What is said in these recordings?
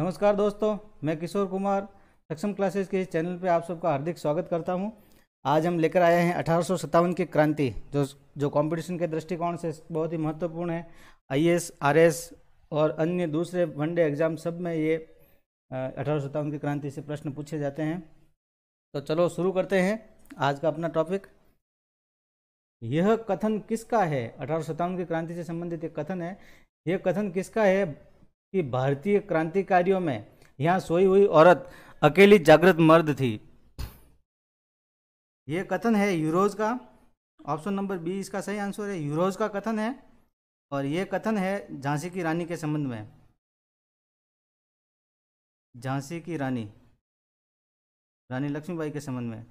नमस्कार दोस्तों मैं किशोर कुमार सक्षम क्लासेस के इस चैनल पर आप सबका हार्दिक स्वागत करता हूं आज हम लेकर आए हैं अठारह की क्रांति जो जो कंपटीशन के दृष्टिकोण से बहुत ही महत्वपूर्ण है आईएएस आरएएस और अन्य दूसरे वनडे एग्जाम सब में ये अठारह की क्रांति से प्रश्न पूछे जाते हैं तो चलो शुरू करते हैं आज का अपना टॉपिक यह कथन किसका है अठारह की क्रांति से संबंधित एक कथन है यह कथन किसका है कि भारतीय क्रांतिकारियों में यहाँ सोई हुई औरत अकेली जागृत मर्द थी ये कथन है यूरोज का ऑप्शन नंबर बी इसका सही आंसर है यूरोज का कथन है और ये कथन है झांसी की रानी के संबंध में झांसी की रानी रानी लक्ष्मीबाई के संबंध में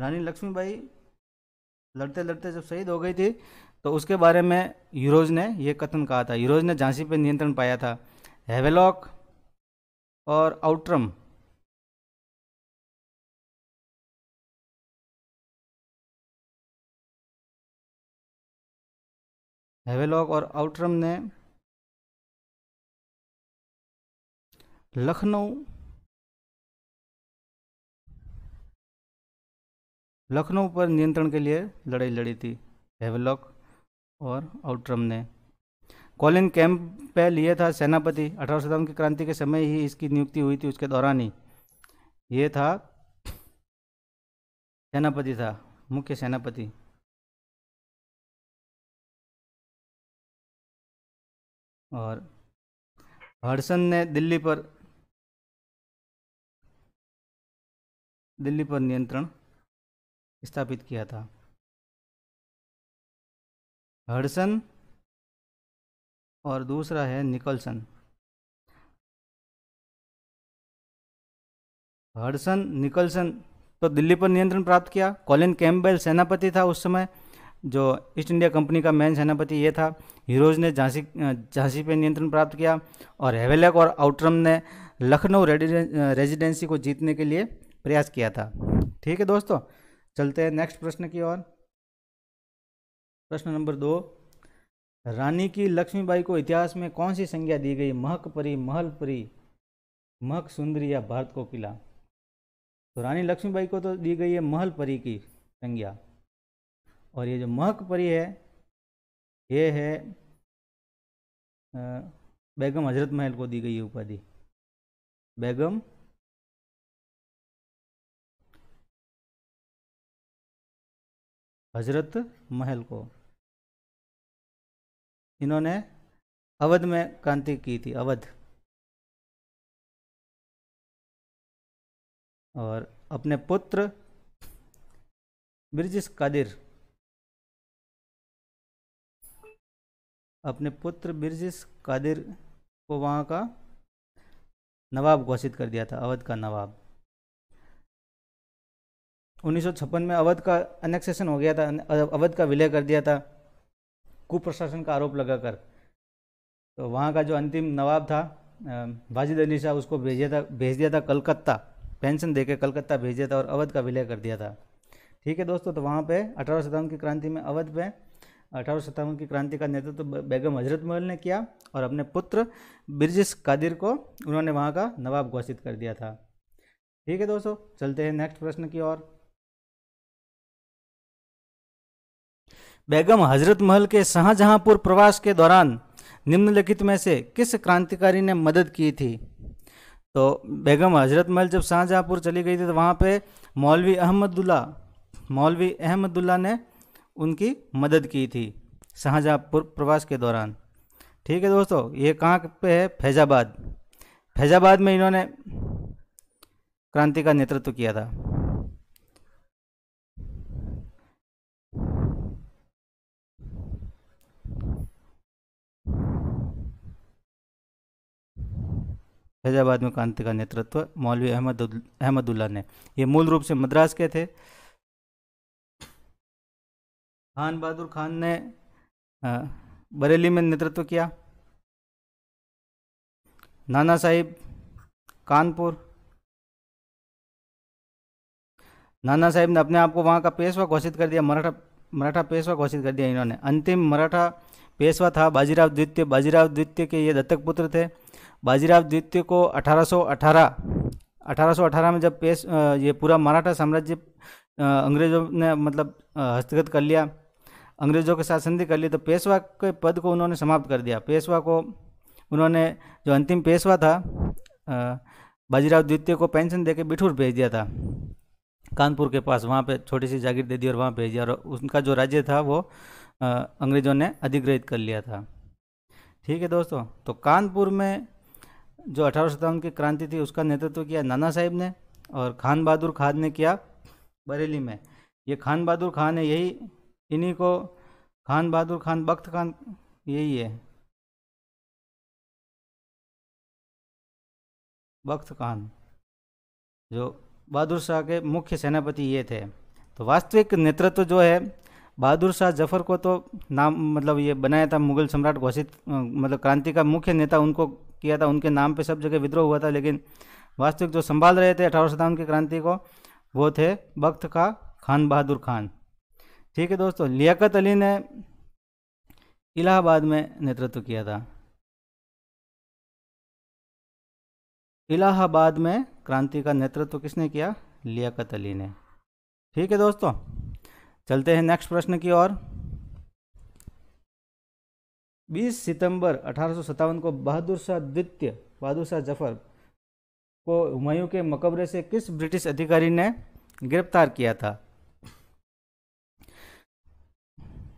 रानी लक्ष्मीबाई लड़ते लड़ते जब शहीद हो गई थी तो उसके बारे में यूरोज ने यह कथन कहा था यूरोज ने झांसी पर नियंत्रण पाया था हेवेलॉक और आउट्रम हेवेलॉक और आउट्रम ने लखनऊ लखनऊ पर नियंत्रण के लिए लड़ाई लड़ी थी हेवलॉक और आउट्रम ने कॉलिन पे लिए था सेनापति अठारह सत्तावन की क्रांति के समय ही इसकी नियुक्ति हुई थी उसके दौरान ही ये था सेनापति था मुख्य सेनापति और हर्सन ने दिल्ली पर दिल्ली पर नियंत्रण स्थापित किया था हड़सन और दूसरा है निकलसन हड़सन निकलसन तो दिल्ली पर नियंत्रण प्राप्त किया कॉलिन कैम्बेल सेनापति था उस समय जो ईस्ट इंडिया कंपनी का मेन सेनापति ये था हीरोज ने झांसी झांसी पे नियंत्रण प्राप्त किया और हेवेलक और आउटरम ने लखनऊ रेजिडेंसी को जीतने के लिए प्रयास किया था ठीक है दोस्तों चलते हैं नेक्स्ट प्रश्न की ओर प्रश्न नंबर दो रानी की लक्ष्मीबाई को इतिहास में कौन सी संज्ञा दी गई महक परी महल परी महक सुंदरी या भारत को किला तो रानी लक्ष्मीबाई को तो दी गई है महल परी की संज्ञा और ये जो महक परी है ये है बेगम हजरत महल को दी गई उपाधि बेगम हजरत महल को इन्होंने अवध में क्रांति की थी अवध और अपने पुत्र ब्रिजिस कादिर अपने पुत्र ब्रिजिस कादिर को वहां का नवाब घोषित कर दिया था अवध का नवाब उन्नीस में अवध का अनेक्सेशन हो गया था अवध का विलय कर दिया था कुप्रशासन का आरोप लगाकर तो वहाँ का जो अंतिम नवाब था वाजिद अली शाह उसको भेजा था भेज दिया था कलकत्ता पेंशन देके कलकत्ता भेज दिया था और अवध का विलय कर दिया था ठीक है दोस्तों तो वहाँ पे अठारह की क्रांति में अवध पे अठारह की क्रांति का नेतृत्व तो बेगम हजरत महल ने किया और अपने पुत्र बिरजिस कादिर को उन्होंने वहाँ का नवाब घोषित कर दिया था ठीक है दोस्तों चलते हैं नेक्स्ट प्रश्न की ओर बेगम हजरत महल के शाहजहाँपुर प्रवास के दौरान निम्नलिखित में से किस क्रांतिकारी ने मदद की थी तो बेगम हजरत महल जब शाहजहाँपुर चली गई थी तो वहाँ पे मौलवी अहमदुल्ला मौलवी अहमदुल्ला ने उनकी मदद की थी शाहजहांपुर प्रवास के दौरान ठीक है दोस्तों ये कहाँ पे है फैज़ाबाद फैज़ाबाद में इन्होंने क्रांति का नेतृत्व किया था फैजाबाद में क्रांति का नेतृत्व मौलवी अहमद अहमदुल्ला ने ये मूल रूप से मद्रास के थे खान बहादुर खान ने बरेली में नेतृत्व किया नाना साहिब कानपुर नाना साहिब ने अपने आप को वहाँ का पेशवा घोषित कर दिया मराठा मराठा पेशवा घोषित कर दिया इन्होंने अंतिम मराठा पेशवा था बाजीराव द्वितीय बाजीराव द्वितीय के ये दत्तक पुत्र थे बाजीराव द्वितीय को 1818 1818 में जब पेश ये पूरा मराठा साम्राज्य अंग्रेजों ने मतलब हस्तगत कर लिया अंग्रेजों के साथ संधि कर ली तो पेशवा के पद को उन्होंने समाप्त कर दिया पेशवा को उन्होंने जो अंतिम पेशवा था बाजीराव द्वितीय को पेंशन दे के बिठूर भेज दिया था कानपुर के पास वहाँ पे छोटी सी जागीर दे दी और वहाँ भेज दिया और उनका जो राज्य था वो अंग्रेज़ों ने अधिग्रहित कर लिया था ठीक है दोस्तों तो कानपुर में जो अठारह की क्रांति थी उसका नेतृत्व किया नाना साहिब ने और खान बहादुर खान ने किया बरेली में ये खान बहादुर खान है यही इन्हीं को खान बहादुर खान बख्त खान यही है बख्त खान जो बहादुर शाह के मुख्य सेनापति ये थे तो वास्तविक नेतृत्व जो है बहादुर शाह जफर को तो नाम मतलब ये बनाया था मुगल सम्राट घोषित मतलब क्रांति का मुख्य नेता उनको किया था उनके नाम पे सब जगह विद्रोह हुआ था लेकिन वास्तविक जो संभाल रहे थे अठारह सत्तावन की क्रांति को वो थे वक्त का खान बहादुर खान ठीक है दोस्तों लियाकत अली ने इलाहाबाद में नेतृत्व किया था इलाहाबाद में क्रांति का नेतृत्व किसने किया लियाकत अली ने ठीक है दोस्तों चलते हैं नेक्स्ट प्रश्न की ओर 20 सितंबर अठारह को बहादुर शाह द्वितीय बहादुर शाह जफर को हुमायूं के मकबरे से किस ब्रिटिश अधिकारी ने गिरफ्तार किया था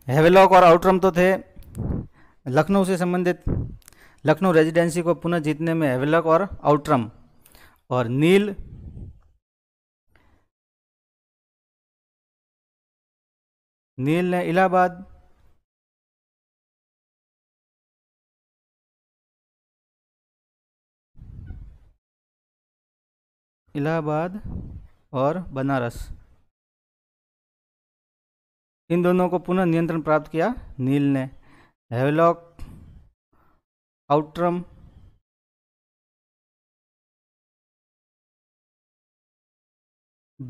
हेवेलॉक और आउटरम तो थे लखनऊ से संबंधित लखनऊ रेजिडेंसी को पुनः जीतने में हेवेलॉक और आउटरम और नील नील ने इलाहाबाद इलाहाबाद और बनारस इन दोनों को पुनः नियंत्रण प्राप्त किया नील ने Havelock Outram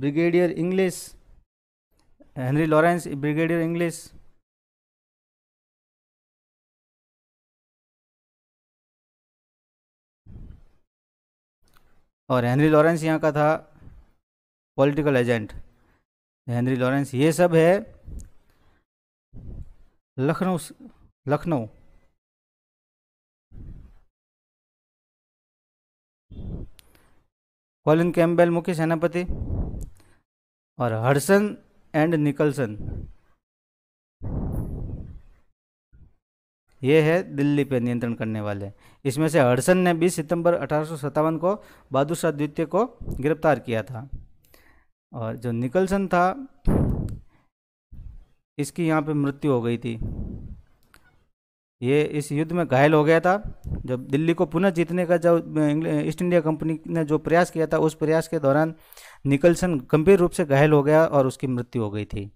brigadier Inglis Henry Lawrence brigadier Inglis और हेनरी लॉरेंस यहाँ का था पॉलिटिकल एजेंट हेनरी लॉरेंस ये सब है लखनऊ लखनऊ कॉलिन कैम्बेल मुख्य सेनापति और हर्सन एंड निकलसन ये है दिल्ली पे नियंत्रण करने वाले इसमें से हरसन ने 20 सितंबर अठारह को बहादुर शाह द्वितीय को गिरफ्तार किया था और जो निकलसन था इसकी यहाँ पे मृत्यु हो गई थी ये इस युद्ध में घायल हो गया था जब दिल्ली को पुनः जीतने का जो ईस्ट इंडिया कंपनी ने जो प्रयास किया था उस प्रयास के दौरान निकलसन गंभीर रूप से घायल हो गया और उसकी मृत्यु हो गई थी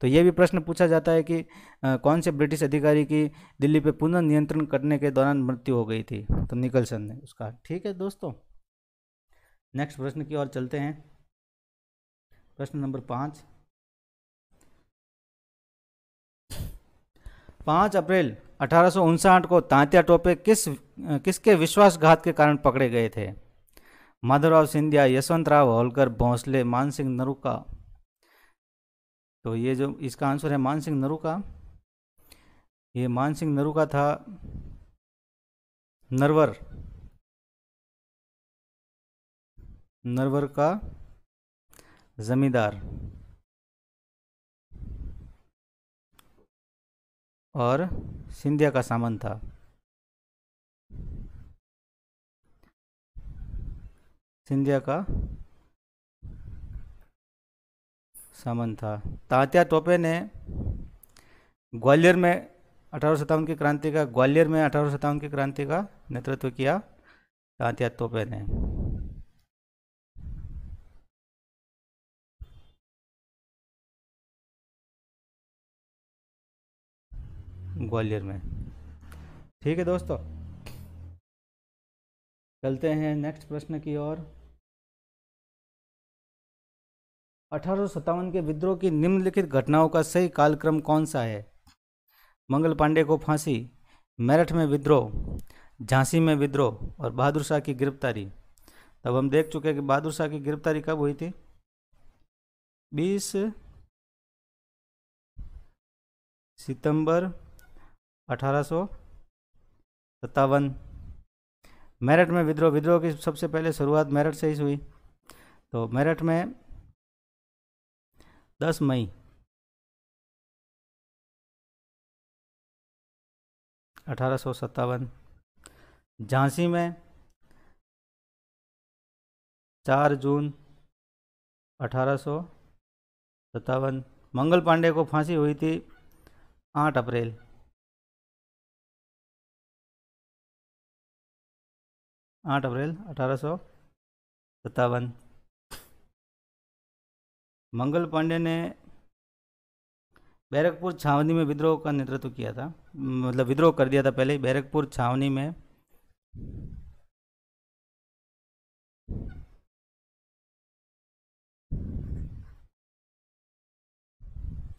तो ये भी प्रश्न पूछा जाता है कि आ, कौन से ब्रिटिश अधिकारी की दिल्ली पे पुनः नियंत्रण करने के दौरान मृत्यु हो गई थी तो निकलसन ने उसका ठीक है दोस्तों नेक्स्ट प्रश्न की ओर चलते हैं प्रश्न नंबर पाँच पाँच अप्रैल अठारह को तांत्या टोपे किस किसके विश्वासघात के कारण पकड़े गए थे माधवराव सिंधिया यशवंत राव होलकर भोंसले मानसिंह नरुका तो ये जो इसका आंसर है मान सिंह नरू का ये मान सिंह नरू का था नरवर नरवर का जमींदार और सिंधिया का सामंत था सिंधिया का सामन था तात्या टोपे ने ग्वालियर में अठारह की क्रांति का ग्वालियर में अठारह की क्रांति का नेतृत्व किया तात्या टोपे ने ग्वालियर में ठीक है दोस्तों चलते हैं नेक्स्ट प्रश्न की ओर अठारह के विद्रोह की निम्नलिखित घटनाओं का सही कालक्रम कौन सा है मंगल पांडे को फांसी मेरठ में विद्रोह झांसी में विद्रोह और बहादुर शाह की गिरफ्तारी तब हम देख चुके हैं कि बहादुर शाह की गिरफ्तारी कब हुई थी बीस सितंबर अठारह मेरठ में विद्रोह विद्रोह की सबसे पहले शुरुआत मेरठ से ही हुई तो मेरठ में दस मई अठारह सौ सत्तावन झांसी में चार जून अठारह सौ सत्तावन मंगल पांडे को फांसी हुई थी आठ अप्रैल आठ अप्रैल अठारह सौ सत्तावन मंगल पांडे ने बैरकपुर छावनी में विद्रोह का नेतृत्व किया था मतलब विद्रोह कर दिया था पहले बैरकपुर छावनी में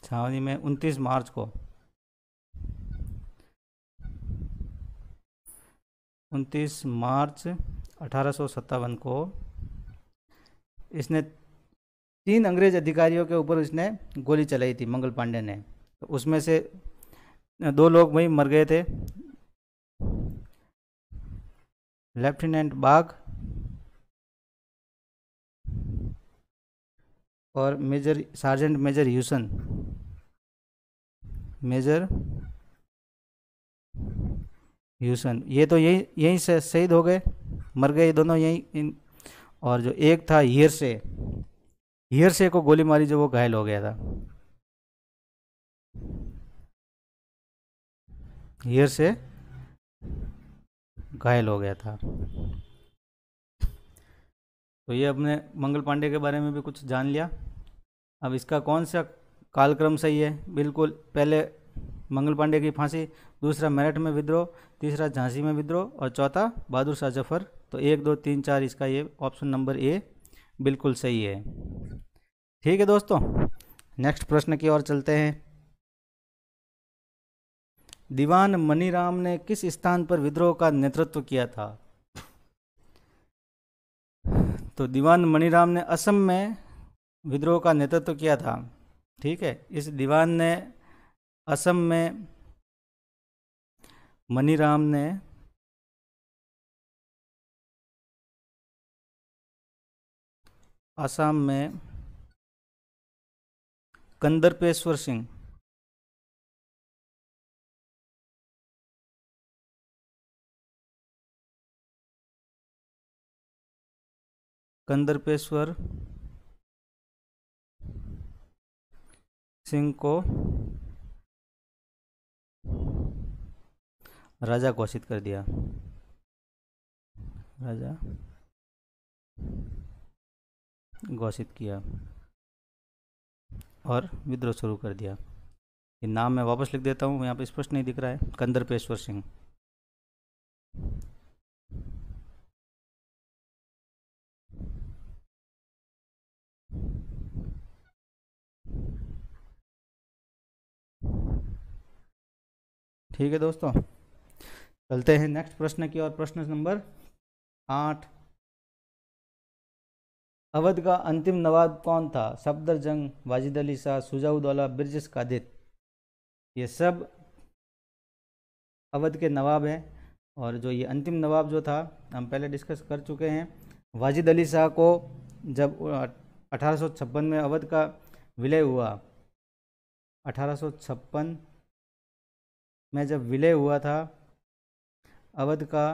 छावनी में 29 मार्च को 29 मार्च अठारह को इसने तीन अंग्रेज अधिकारियों के ऊपर उसने गोली चलाई थी मंगल पांडे ने तो उसमें से दो लोग वहीं मर गए थे लेफ्टिनेंट बाघ और major sergeant major Hewson major Hewson ये तो यही यहीं से शहीद हो गए मर गए दोनों यहीं इन और जो एक था हिर से हियर से को गोली मारी जो वो घायल हो गया था हियर से घायल हो गया था तो ये अपने मंगल पांडे के बारे में भी कुछ जान लिया अब इसका कौन सा कालक्रम सही है बिल्कुल पहले मंगल पांडे की फांसी दूसरा मेरठ में विद्रोह तीसरा झांसी में विद्रोह और चौथा बहादुर शाह जफर तो एक दो तीन चार इसका ये ऑप्शन नंबर ए बिल्कुल सही है ठीक है दोस्तों नेक्स्ट प्रश्न की ओर चलते हैं दीवान मनीराम ने किस स्थान पर विद्रोह का नेतृत्व किया था तो दीवान मनीराम ने असम में विद्रोह का नेतृत्व किया था ठीक है इस दीवान ने असम में मनीराम ने असम में कंदरपेश्वर सिंह कंदरपेश्वर सिंह को राजा घोषित कर दिया राजा घोषित किया और विद्रोह शुरू कर दिया ये नाम मैं वापस लिख देता हूँ यहाँ पे स्पष्ट नहीं दिख रहा है कंदरपेश्वर सिंह ठीक है दोस्तों चलते हैं नेक्स्ट प्रश्न की और प्रश्न नंबर आठ अवध का अंतिम नवाब कौन था सफदर जंग वाजिद अली शाह सुजाउदौला ब्रजिस कादित ये सब अवध के नवाब हैं और जो ये अंतिम नवाब जो था हम पहले डिस्कस कर चुके हैं वाजिद अली शाह को जब अठारह में अवध का विलय हुआ अठारह में जब विलय हुआ था अवध का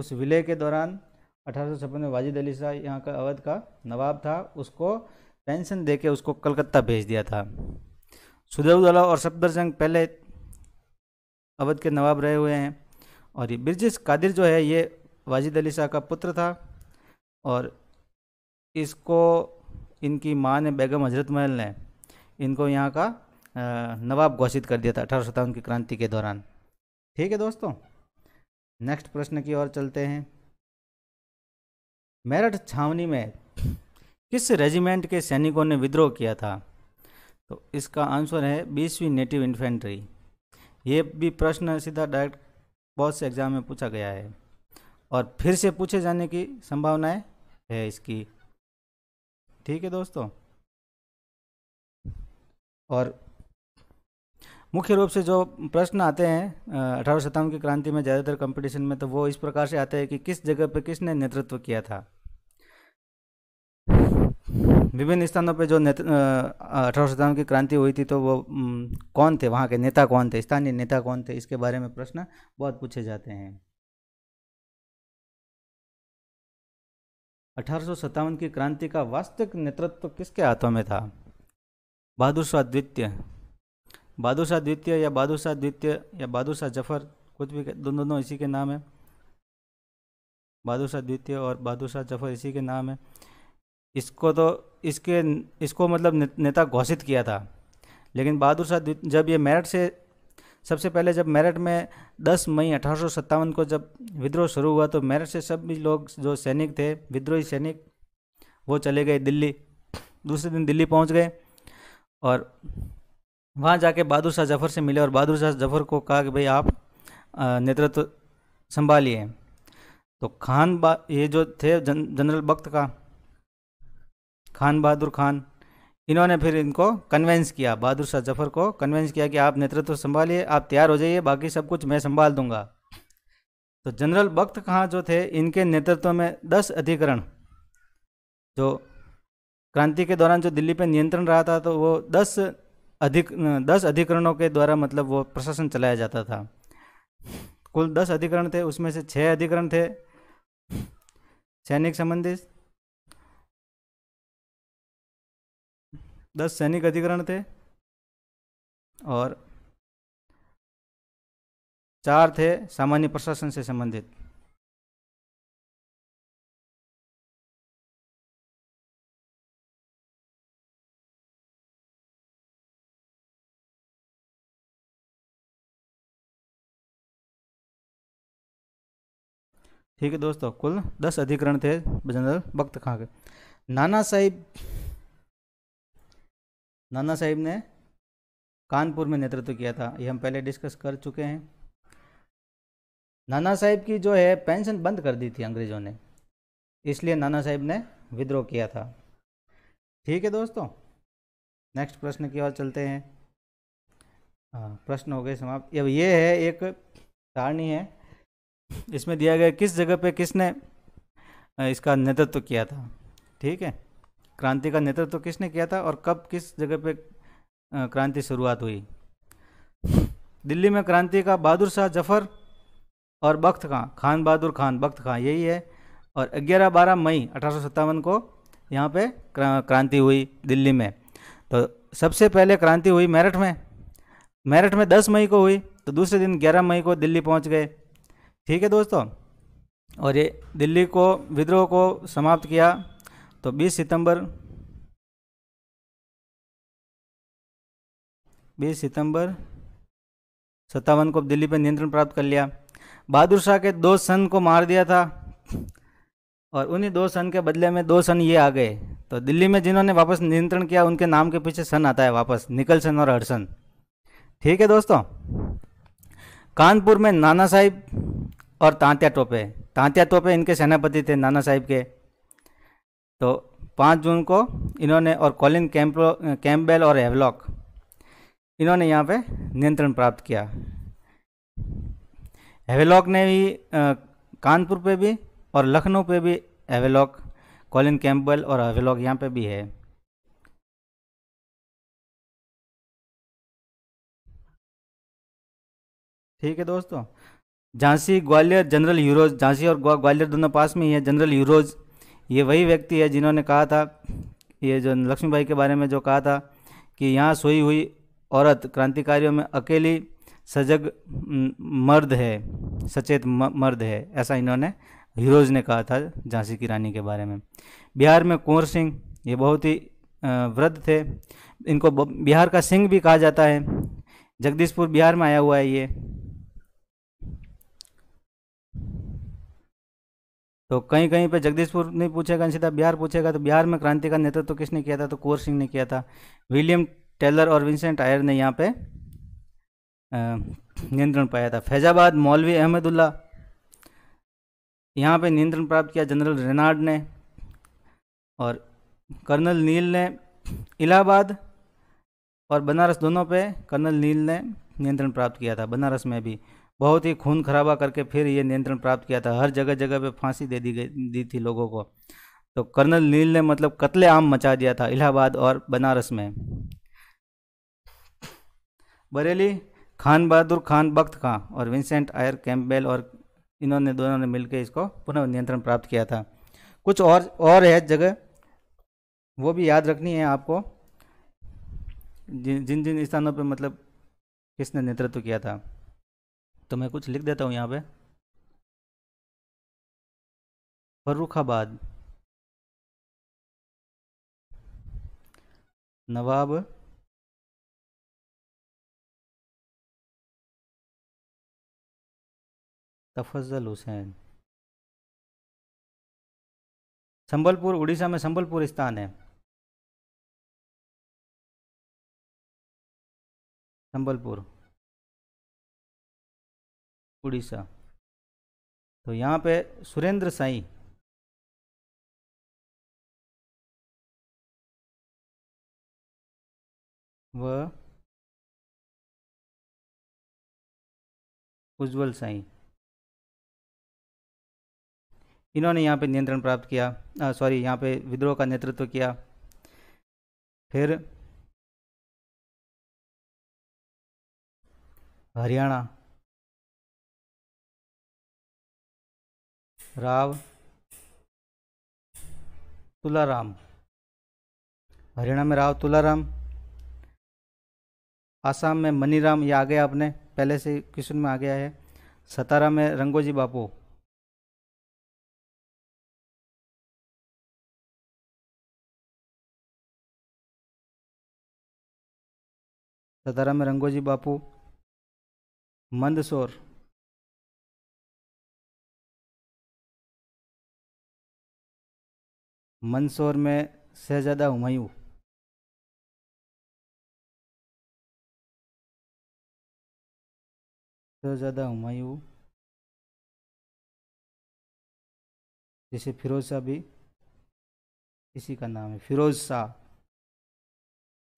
उस विलय के दौरान अठारह में वाजिद अली शाह यहाँ का अवध का नवाब था उसको पेंशन दे के उसको कलकत्ता भेज दिया था सुदौदला और सफदरजंग पहले अवध के नवाब रहे हुए हैं और ये ब्रजिश कादिर जो है ये वाजिद अली शाह का पुत्र था और इसको इनकी माँ ने बेगम हजरत महल ने इनको यहाँ का नवाब घोषित कर दिया था अठारह की क्रांति के दौरान ठीक है दोस्तों नेक्स्ट प्रश्न की ओर चलते हैं मेरठ छावनी में किस रेजिमेंट के सैनिकों ने विद्रोह किया था तो इसका आंसर है बीसवीं नेटिव इन्फेंट्री ये भी प्रश्न सीधा डायरेक्ट बहुत से एग्जाम में पूछा गया है और फिर से पूछे जाने की संभावनाएं है इसकी ठीक है दोस्तों और मुख्य रूप से जो प्रश्न आते हैं अठारह सत्तावन की क्रांति में ज़्यादातर कंपटीशन में तो वो इस प्रकार से आते हैं कि किस जगह पर किसने नेतृत्व किया था विभिन्न स्थानों पर जो अठारह सत्तावन की क्रांति हुई थी तो वो कौन थे वहाँ के नेता कौन थे स्थानीय नेता कौन थे इसके बारे में प्रश्न बहुत पूछे जाते हैं अठारह की क्रांति का वास्तविक नेतृत्व किसके हाथों में था बहादुर शाह द्वितीय बहादुर शाह द्वितीय या बहादुर शाह द्वितीय या बहादुर शाह जफर कुछ भी दोनों दोनों इसी के नाम है बहादुर शाह द्वितीय और बहादुर शाह जफर इसी के नाम है इसको तो इसके इसको मतलब नेता घोषित किया था लेकिन बहादुर शाह जब ये मेरठ से सबसे पहले जब मेरठ में 10 मई अठारह को जब विद्रोह शुरू हुआ तो मेरठ से सभी लोग जो सैनिक थे विद्रोही सैनिक वो चले गए दिल्ली दूसरे दिन दिल्ली पहुंच गए और वहाँ जाके बहादुर शाह जफ़र से मिले और बहादुर शाह जफ़र को कहा कि भाई आप नेतृत्व संभालिए तो खान बा ये जो थे जन, जनरल बख्त का खान बहादुर खान इन्होंने फिर इनको कन्वेंस किया बहादुर शाह जफ़र को कन्वेंस किया कि आप नेतृत्व संभालिए आप तैयार हो जाइए बाकी सब कुछ मैं संभाल दूंगा तो जनरल बख्त खां जो थे इनके नेतृत्व में दस अधिकरण जो क्रांति के दौरान जो दिल्ली पर नियंत्रण रहा था तो वो दस अधिक दस अधिकरणों के द्वारा मतलब वो प्रशासन चलाया जाता था कुल दस अधिकरण थे उसमें से छः अधिकरण थे सैनिक संबंधित दस सैनिक अधिकरण थे और चार थे सामान्य प्रशासन से संबंधित ठीक है दोस्तों कुल दस अधिकरण थे जनरल भक्त खां के नाना साहिब नाना साहिब ने कानपुर में नेतृत्व किया था ये हम पहले डिस्कस कर चुके हैं नाना साहिब की जो है पेंशन बंद कर दी थी अंग्रेज़ों ने इसलिए नाना साहिब ने विद्रोह किया था ठीक है दोस्तों नेक्स्ट प्रश्न की ओर चलते हैं हाँ, प्रश्न हो गए समाप्त अब ये है एक सारणी है इसमें दिया गया किस जगह पे किसने इसका नेतृत्व तो किया था ठीक है क्रांति का नेतृत्व तो किसने किया था और कब किस जगह पे क्रांति शुरुआत हुई दिल्ली में क्रांति का बहादुर शाह जफर और बख्त खां खान बहादुर खान बख्त खां यही है और 11 बारह मई अठारह को यहाँ पे क्रांति हुई दिल्ली में तो सबसे पहले क्रांति हुई मेरठ में मेरठ में 10 मई को हुई तो दूसरे दिन 11 मई को दिल्ली पहुँच गए ठीक है दोस्तों और ये दिल्ली को विद्रोह को समाप्त किया तो 20 सितंबर 20 सितंबर सत्तावन को दिल्ली पर नियंत्रण प्राप्त कर लिया बहादुर शाह के दो सन को मार दिया था और उन्हीं दो सन के बदले में दो सन ये आ गए तो दिल्ली में जिन्होंने वापस नियंत्रण किया उनके नाम के पीछे सन आता है वापस निकलसन और हरसन ठीक है दोस्तों कानपुर में नाना साहिब और तांत्या टोपे तांत्या टोपे इनके सेनापति थे नाना साहिब के तो पाँच जून को इन्होंने और कॉलिन कैंपो कैम्पबेल और हेवलॉक इन्होंने यहाँ पे नियंत्रण प्राप्त किया हेवेलॉक ने भी कानपुर पे भी और लखनऊ पे भी हेवेलॉक कॉलिन कैम्पबेल और हेवेलॉक यहाँ पे भी है ठीक है दोस्तों झांसी ग्वालियर जनरल यूरोज झांसी और ग्वालियर दोनों पास में ही है जनरल यूरोज ये वही व्यक्ति है जिन्होंने कहा था ये जो लक्ष्मीबाई के बारे में जो कहा था कि यहाँ सोई हुई औरत क्रांतिकारियों में अकेली सजग मर्द है सचेत मर्द है ऐसा इन्होंने हीरोज ने कहा था झांसी की रानी के बारे में बिहार में कुंवर सिंह ये बहुत ही वृद्ध थे इनको बिहार का सिंह भी कहा जाता है जगदीशपुर बिहार में आया हुआ है ये तो कहीं कहीं पे जगदीशपुर नहीं पूछेगा सीधा बिहार पूछेगा तो बिहार में क्रांति का नेतृत्व तो किसने किया था तो कोर सिंह ने किया था विलियम टेलर और विंसेंट आयर ने यहाँ पे नियंत्रण पाया था फैजाबाद मौलवी अहमदुल्ला यहाँ पे नियंत्रण प्राप्त किया जनरल रेनार्ड ने और कर्नल नील ने इलाहाबाद और बनारस दोनों पे कर्नल नील ने नियंत्रण प्राप्त किया था बनारस में भी बहुत ही खून खराबा करके फिर ये नियंत्रण प्राप्त किया था हर जगह जगह पे फांसी दे दी गई दी थी लोगों को तो कर्नल नील ने मतलब कत्ले आम मचा दिया था इलाहाबाद और बनारस में बरेली खान बहादुर खान बख्त खां और विंसेंट आयर कैम्पबेल और इन्होंने दोनों ने मिलकर इसको पुनः नियंत्रण प्राप्त किया था कुछ और और है जगह वो भी याद रखनी है आपको जिन जिन स्थानों पर मतलब किसने नेतृत्व किया था तो मैं कुछ लिख देता हूँ यहाँ पे फर्रुखाबाद नवाब तफजल हुसैन संबलपुर उड़ीसा में संबलपुर स्थान है संबलपुर उड़ीसा तो यहाँ पे सुरेंद्र साई व उज्ज्वल साई इन्होंने यहाँ पे नियंत्रण प्राप्त किया सॉरी यहाँ पे विद्रोह का नेतृत्व किया फिर हरियाणा राव तुलाराम हरियाणा में राव तुलाराम आसाम में मनीराम ये आ गया आपने पहले से क्वेश्चन में आ गया है सतारा में रंगोजी बापू सतारा में रंगोजी बापू मंदसौर मंदसौर में शहजादा हुमायूं शहजादा हुमायूं जैसे फिरोज शाह भी इसी का नाम है फिरोज शाह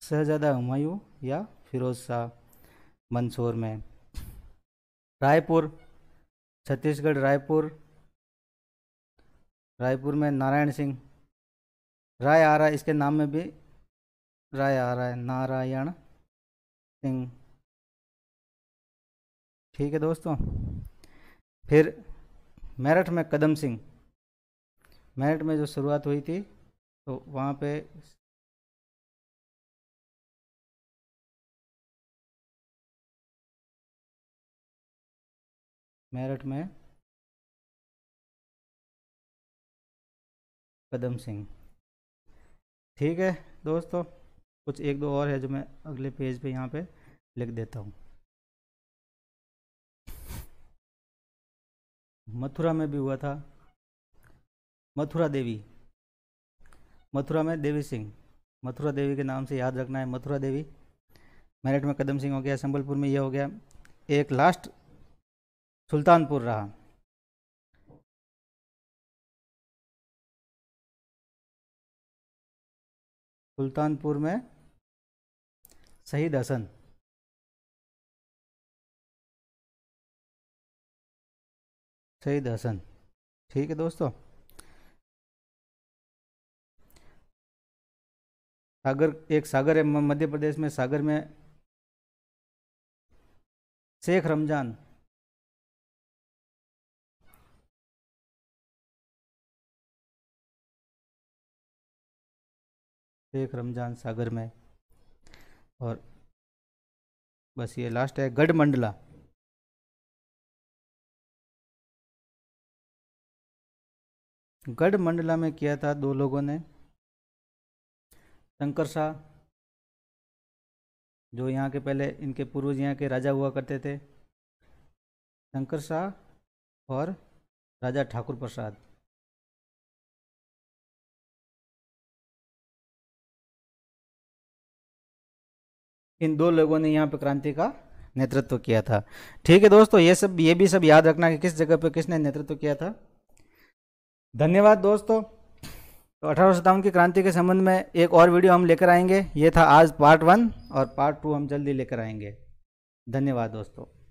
शहजादा हुमायूं या फिरोज शाह मंदसौर में रायपुर छत्तीसगढ़ रायपुर रायपुर में नारायण सिंह राय आ रहा है इसके नाम में भी राय आ रहा है नारायण सिंह ठीक है दोस्तों फिर मेरठ में कदम सिंह मेरठ में जो शुरुआत हुई थी तो वहाँ पे मेरठ में कदम सिंह ठीक है दोस्तों कुछ एक दो और है जो मैं अगले पेज पे यहाँ पे लिख देता हूँ मथुरा में भी हुआ था मथुरा देवी मथुरा में देवी सिंह मथुरा देवी के नाम से याद रखना है मथुरा देवी मेरठ में कदम सिंह हो गया संबलपुर में यह हो गया एक लास्ट सुल्तानपुर रहा सुल्तानपुर में शहीद हसन शहीद हसन ठीक है दोस्तों सागर एक सागर है मध्य प्रदेश में सागर में शेख रमजान शेख रमज़ान सागर में और बस ये लास्ट है गढ़मंडला गढ़मंडला में किया था दो लोगों ने शंकर शाह जो यहाँ के पहले इनके पूर्वज यहाँ के राजा हुआ करते थे शंकर शाह और राजा ठाकुर प्रसाद इन दो लोगों ने यहाँ पर क्रांति का नेतृत्व किया था ठीक है दोस्तों ये सब ये भी सब याद रखना कि किस जगह पर किसने नेतृत्व किया था धन्यवाद दोस्तों तो अठारह की क्रांति के संबंध में एक और वीडियो हम लेकर आएंगे ये था आज पार्ट वन और पार्ट टू हम जल्दी लेकर आएंगे धन्यवाद दोस्तों